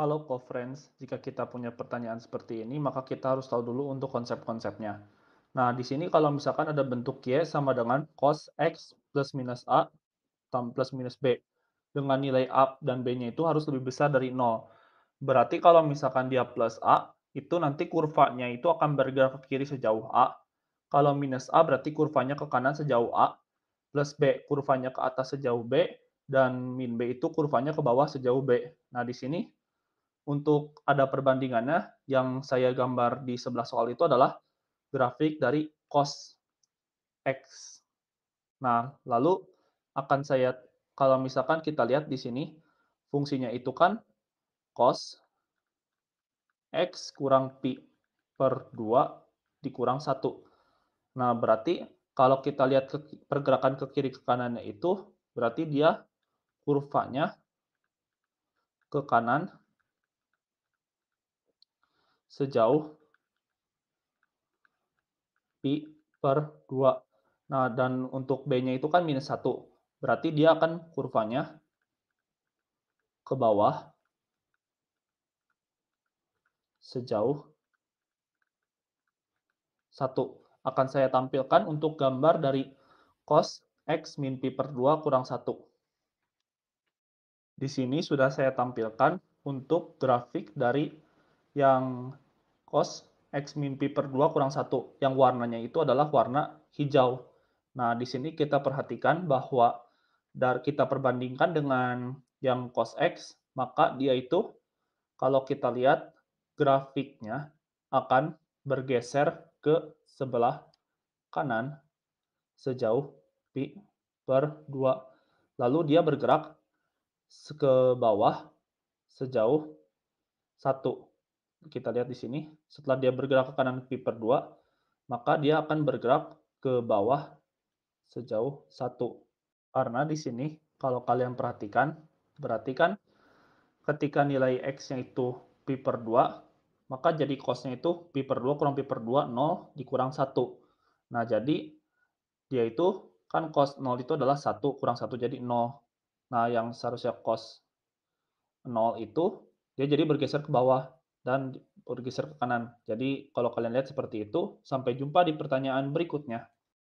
Halo co-friends, jika kita punya pertanyaan seperti ini, maka kita harus tahu dulu untuk konsep-konsepnya. Nah, di sini kalau misalkan ada bentuk Y sama dengan cos X plus minus A plus minus B. Dengan nilai A dan B-nya itu harus lebih besar dari 0. Berarti kalau misalkan dia plus A, itu nanti kurvanya itu akan bergerak ke kiri sejauh A. Kalau minus A berarti kurvanya ke kanan sejauh A, plus B kurvanya ke atas sejauh B, dan min B itu kurvanya ke bawah sejauh B. Nah, di sini untuk ada perbandingannya, yang saya gambar di sebelah soal itu adalah grafik dari cos X. Nah, lalu akan saya, kalau misalkan kita lihat di sini, fungsinya itu kan cos X kurang Pi per 2 dikurang 1. Nah, berarti kalau kita lihat ke, pergerakan ke kiri ke kanannya itu, berarti dia kurvanya ke kanan sejauh pi per 2. Nah, dan untuk B-nya itu kan minus 1. Berarti dia akan kurvanya ke bawah sejauh 1. Akan saya tampilkan untuk gambar dari cos X min pi per 2 kurang 1. Di sini sudah saya tampilkan untuk grafik dari yang cos X min mimpi per 2 kurang 1 yang warnanya itu adalah warna hijau. Nah, di sini kita perhatikan bahwa dar kita perbandingkan dengan yang cos X, maka dia itu kalau kita lihat grafiknya akan bergeser ke sebelah kanan sejauh pi per 2. Lalu dia bergerak ke bawah sejauh 1 kita lihat di sini, setelah dia bergerak ke kanan pi per 2, maka dia akan bergerak ke bawah sejauh 1. Karena di sini, kalau kalian perhatikan, berarti kan ketika nilai X-nya itu pi per 2, maka jadi cost-nya itu pi per 2 kurang pi per 2, 0 dikurang 1. Nah, jadi dia itu kan cos 0 itu adalah 1 kurang 1 jadi 0. Nah, yang seharusnya cos 0 itu dia jadi bergeser ke bawah dan bergeser ke kanan. Jadi kalau kalian lihat seperti itu, sampai jumpa di pertanyaan berikutnya.